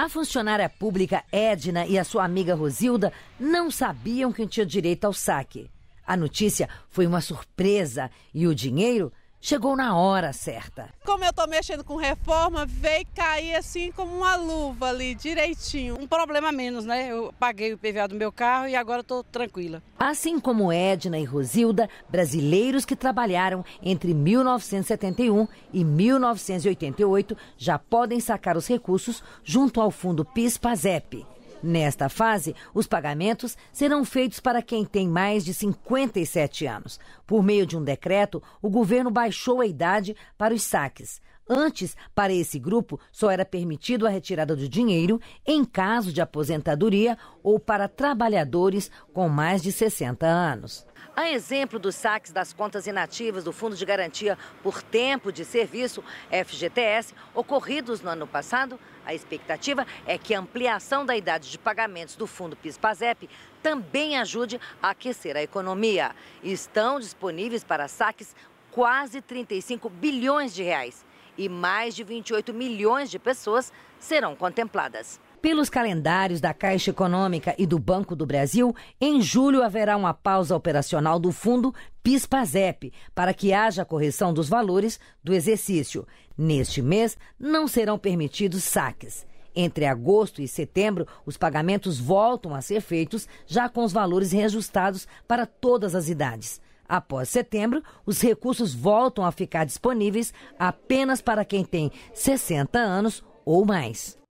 A funcionária pública Edna e a sua amiga Rosilda não sabiam que tinha direito ao saque. A notícia foi uma surpresa e o dinheiro chegou na hora certa. Como eu estou mexendo com reforma, veio cair assim como uma luva ali, direitinho. Um problema menos, né? Eu paguei o PVA do meu carro e agora estou tranquila. Assim como Edna e Rosilda, brasileiros que trabalharam entre 1971 e 1988 já podem sacar os recursos junto ao fundo PIS-PASEP. Nesta fase, os pagamentos serão feitos para quem tem mais de 57 anos. Por meio de um decreto, o governo baixou a idade para os saques. Antes, para esse grupo, só era permitido a retirada do dinheiro em caso de aposentadoria ou para trabalhadores com mais de 60 anos. A exemplo dos saques das contas inativas do Fundo de Garantia por Tempo de Serviço, FGTS, ocorridos no ano passado, a expectativa é que a ampliação da idade de pagamentos do Fundo PIS-PASEP também ajude a aquecer a economia. Estão disponíveis para saques quase 35 bilhões de reais e mais de 28 milhões de pessoas serão contempladas. Pelos calendários da Caixa Econômica e do Banco do Brasil, em julho haverá uma pausa operacional do fundo Pispazep para que haja correção dos valores do exercício. Neste mês, não serão permitidos saques. Entre agosto e setembro, os pagamentos voltam a ser feitos já com os valores reajustados para todas as idades. Após setembro, os recursos voltam a ficar disponíveis apenas para quem tem 60 anos ou mais.